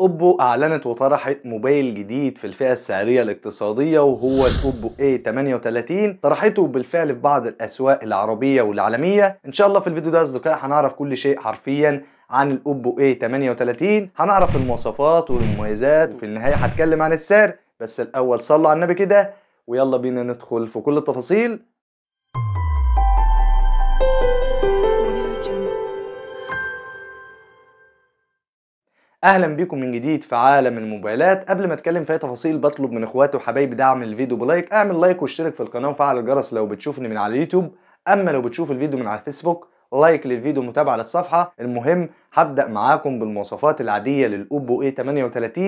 اوبو اعلنت وطرحت موبايل جديد في الفئه السعريه الاقتصاديه وهو الاوبو A38 طرحته بالفعل في بعض الاسواق العربيه والعالميه ان شاء الله في الفيديو ده اصدقائي هنعرف كل شيء حرفيا عن الاوبو A38 هنعرف المواصفات والمميزات وفي النهايه هتكلم عن السعر بس الاول صلوا على النبي كده ويلا بينا ندخل في كل التفاصيل اهلا بيكم من جديد في عالم الموبايلات قبل ما اتكلم في اي تفاصيل بطلب من اخواتي وحبايبي دعم الفيديو بلايك اعمل لايك واشترك في القناه وفعل الجرس لو بتشوفني من على اليوتيوب اما لو بتشوف الفيديو من على الفيسبوك لايك للفيديو متابعه للصفحه المهم هبدأ معاكم بالمواصفات العادية للأوبو A38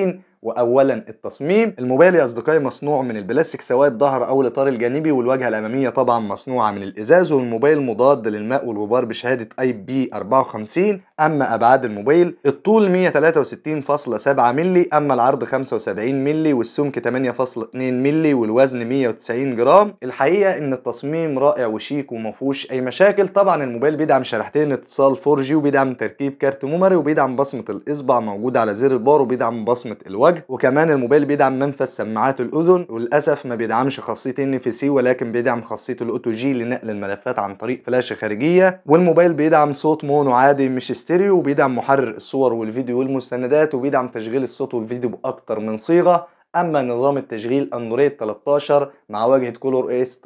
وأولا التصميم الموبايل يا أصدقائي مصنوع من البلاستيك سواء الظهر أو الإطار الجانبي والواجهة الأمامية طبعا مصنوعة من الإزاز والموبايل مضاد للماء والغبار بشهادة أي بي 54 أما أبعاد الموبايل الطول 163.7 مللي أما العرض 75 مللي والسمك 8.2 مللي والوزن 190 جرام الحقيقة إن التصميم رائع وشيك ومفهوش أي مشاكل طبعا الموبايل بيدعم شريحتين اتصال 4G وبيدعم تركيب كارت تحت ميموري وبيدعم بصمه الاصبع موجوده على زر البار وبيدعم بصمه الوجه وكمان الموبايل بيدعم منفذ سماعات الاذن وللاسف ما بيدعمش خاصيه ان في سي ولكن بيدعم خاصيه الاوتو جي لنقل الملفات عن طريق فلاشه خارجيه والموبايل بيدعم صوت مونو عادي مش ستيريو وبيدعم محرر الصور والفيديو والمستندات وبيدعم تشغيل الصوت والفيديو باكتر من صيغه اما نظام التشغيل اندرويد 13 مع واجهه كولور اس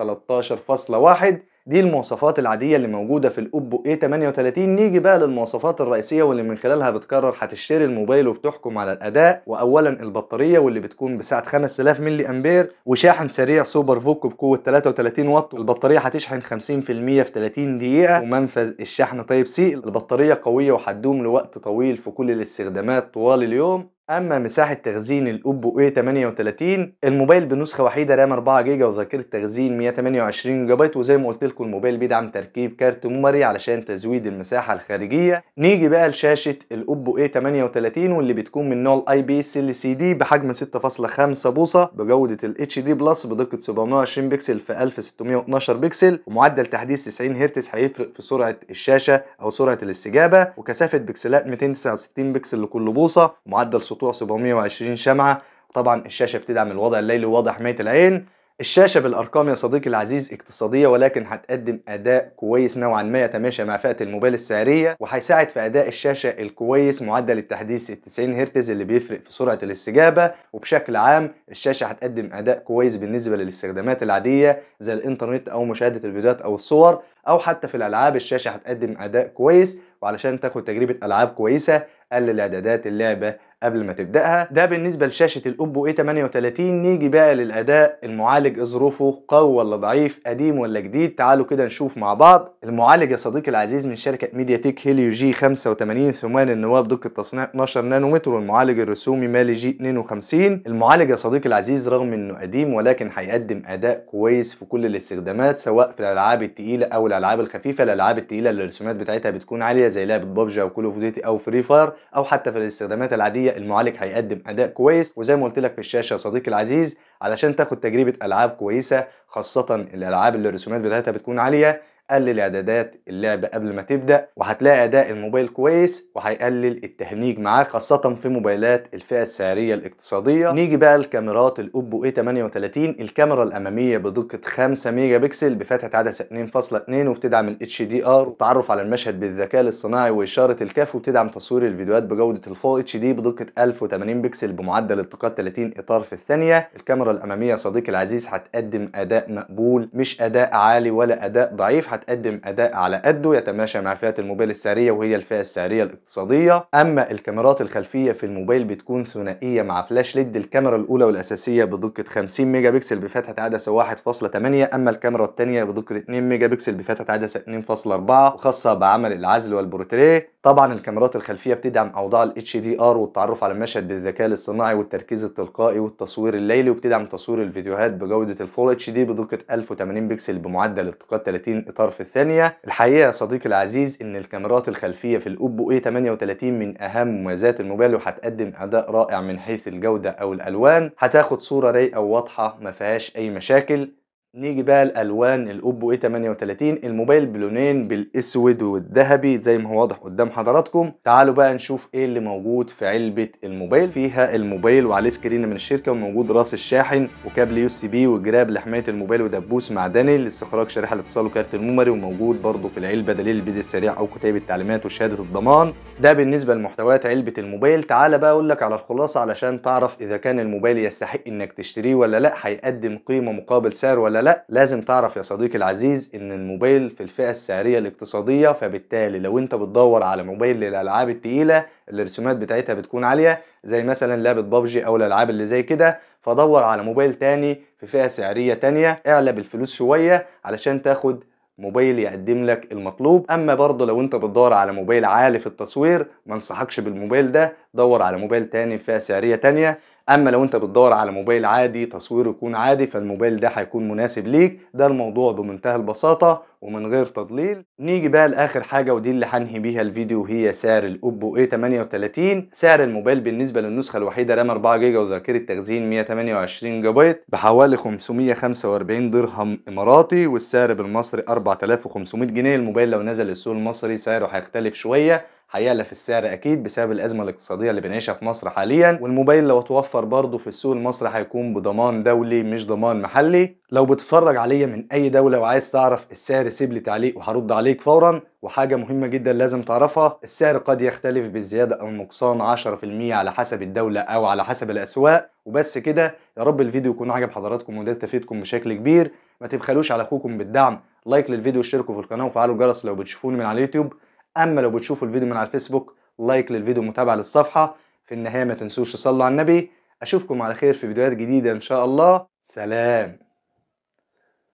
13.1 دي المواصفات العادية اللي موجودة في الأوبو A38 نيجي بقى للمواصفات الرئيسية واللي من خلالها بتكرر هتشتري الموبايل وبتحكم على الأداء وأولا البطارية واللي بتكون بسعة 5000 ملي أمبير وشاحن سريع سوبر فوك بقوة 33 واط البطارية هتشحن 50% في 30 دقيقة ومنفذ الشحن تايب سي البطارية قوية وهتدوم لوقت طويل في كل الاستخدامات طوال اليوم اما مساحه تخزين الاوبو اي 38 الموبايل بنسخه وحيده رام 4 جيجا وذاكره تخزين 128 جيجا بايت وزي ما قلت لكم الموبايل بيدعم تركيب كارت ميموري علشان تزويد المساحه الخارجيه نيجي بقى لشاشه الاوبو اي 38 واللي بتكون من نوع الاي بي اس ال سي دي بحجم 6.5 بوصه بجوده الاتش دي بلس بدقه 720 بكسل في 1612 بكسل ومعدل تحديث 90 هرتز هيفرق في سرعه الشاشه او سرعه الاستجابه وكثافه بكسلات 269 بكسل لكل بوصه ومعدل سطوع 720 شمعة طبعا الشاشة بتدعم الوضع الليلي ووضع حماية العين الشاشة بالأرقام يا صديقي العزيز اقتصادية ولكن هتقدم أداء كويس نوعا ما يتماشى مع فئة الموبايل السعرية وهيساعد في أداء الشاشة الكويس معدل التحديث 90 هرتز اللي بيفرق في سرعة الاستجابة وبشكل عام الشاشة هتقدم أداء كويس بالنسبة للاستخدامات العادية زي الإنترنت أو مشاهدة الفيديوهات أو الصور أو حتى في الألعاب الشاشة هتقدم أداء كويس وعلشان تاخد تجربة ألعاب كويسة قلل اعدادات اللعبه قبل ما تبداها ده بالنسبه لشاشه الاوبو اي 38 نيجي بقى للاداء المعالج ظروفه قوي ولا ضعيف قديم ولا جديد تعالوا كده نشوف مع بعض المعالج يا صديقي العزيز من شركه ميديا تك هيليو جي 85 ثمان النواه بدقه تصنيع 12 نانومتر والمعالج الرسومي مالي جي 52 المعالج يا صديقي العزيز رغم انه قديم ولكن هيقدم اداء كويس في كل الاستخدامات سواء في الالعاب الثقيله او الالعاب الخفيفه الالعاب الثقيله اللي الرسومات بتاعتها بتكون عاليه زي لعبه ببجي او كول اوف ديوتي او فري فاير او حتى في الاستخدامات العاديه المعالج هيقدم اداء كويس وزي ما قلت لك في الشاشه يا صديقي العزيز علشان تاخد تجربه العاب كويسه خاصه الالعاب اللي الرسومات بتاعتها بتكون عاليه قلل اعدادات اللعبه قبل ما تبدا وهتلاقي اداء الموبايل كويس وهيقلل التهنيج معاك خاصه في موبايلات الفئه السعريه الاقتصاديه نيجي بقى لكاميرات الاوبو اي 38 الكاميرا الاماميه بدقه 5 ميجا بكسل بفتحه عدسه 2.2 وبتدعم الاتش دي ار والتعرف على المشهد بالذكاء الاصطناعي واشاره الكاف وبتدعم تصوير الفيديوهات بجوده الفول اتش دي بدقه 1080 بكسل بمعدل التقاط 30 اطار في الثانيه الكاميرا الاماميه صديقي العزيز هتقدم اداء مقبول مش اداء عالي ولا اداء ضعيف هتقدم اداء على قده يتماشى مع فئه الموبايل السعريه وهي الفئه السعريه الاقتصاديه اما الكاميرات الخلفيه في الموبايل بتكون ثنائيه مع فلاش ليد الكاميرا الاولى والاساسيه بدقه 50 ميجا بكسل بفتحه عدسه 1.8 اما الكاميرا الثانيه بدقه 2 ميجا بكسل بفتحه عدسه 2.4 وخاصه بعمل العزل والبورتريه طبعا الكاميرات الخلفيه بتدعم اوضاع الاتش دي ار والتعرف على المشهد بالذكاء الاصطناعي والتركيز التلقائي والتصوير الليلي وبتدعم تصوير الفيديوهات بجوده الفول اتش دي بدقه 1080 بكسل بمعدل التقاط 30 اطار في الثانيه الحقيقه يا صديقي العزيز ان الكاميرات الخلفيه في الاوبو اي 38 من اهم مميزات الموبايل وهتقدم اداء رائع من حيث الجوده او الالوان هتاخد صوره رايقه وواضحه ما فيهاش اي مشاكل نيجي بقى الالوان الاوبو اي 38 الموبايل بلونين بالاسود والذهبي زي ما هو واضح قدام حضراتكم تعالوا بقى نشوف ايه اللي موجود في علبه الموبايل فيها الموبايل وعليه سكرين من الشركه وموجود راس الشاحن وكابل يو سي بي وجراب لحمايه الموبايل ودبوس معدني لاستخراج شريحه الاتصال وكارت الميموري وموجود برده في العلبه دليل البيد السريع او كتاب التعليمات وشهاده الضمان ده بالنسبه لمحتويات علبه الموبايل تعالى بقى اقول لك على الخلاصه علشان تعرف اذا كان الموبايل يستحق انك تشتريه ولا لا هيقدم قيمه مقابل سعر ولا لا لا لازم تعرف يا صديقي العزيز ان الموبايل في الفئة السعرية الاقتصادية فبالتالي لو انت بتدور على موبايل للالعاب التقيلة اللي الرسومات بتاعتها بتكون عالية زي مثلا لعبة بابجي او الالعاب اللي زي كده فدور على موبايل تاني في فئة سعرية تانية اعلى بالفلوس شوية علشان تاخد موبايل يقدم لك المطلوب اما برضه لو انت بتدور على موبايل عالي في التصوير ما انصحكش بالموبايل ده دور على موبايل تاني في فئة سعرية تانية اما لو انت بتدور على موبايل عادي تصويره يكون عادي فالموبايل ده هيكون مناسب ليك ده الموضوع بمنتهى البساطه ومن غير تضليل نيجي بقى لاخر حاجه ودي اللي هنهي بيها الفيديو هي سعر الاوبو اي 38 سعر الموبايل بالنسبه للنسخه الوحيده رام 4 جيجا وذاكره تخزين 128 جيجا بايت بحوالي 545 درهم اماراتي والسعر بالمصري 4500 جنيه الموبايل لو نزل السوق المصري سعره هيختلف شويه هيقل في السعر اكيد بسبب الازمه الاقتصاديه اللي بنعيشها في مصر حاليا والموبايل لو اتوفر برضه في السوق المصري هيكون بضمان دولي مش ضمان محلي لو بتتفرج عليا من اي دوله وعايز تعرف السعر سيب لي تعليق وهرد عليك فورا وحاجة مهمة جدا لازم تعرفها السعر قد يختلف بالزيادة أو النقصان 10% على حسب الدولة أو على حسب الأسواق وبس كده يا رب الفيديو يكون عجب حضراتكم وده تفيدكم بشكل كبير ما تبخلوش على أخوكم بالدعم لايك للفيديو واشتركوا في القناة وفعلوا الجرس لو بتشوفوني من على اليوتيوب اما لو بتشوفوا الفيديو من على الفيسبوك لايك للفيديو متابعه للصفحه في النهايه ما تنسوش تصلوا على النبي اشوفكم على خير في فيديوهات جديده ان شاء الله سلام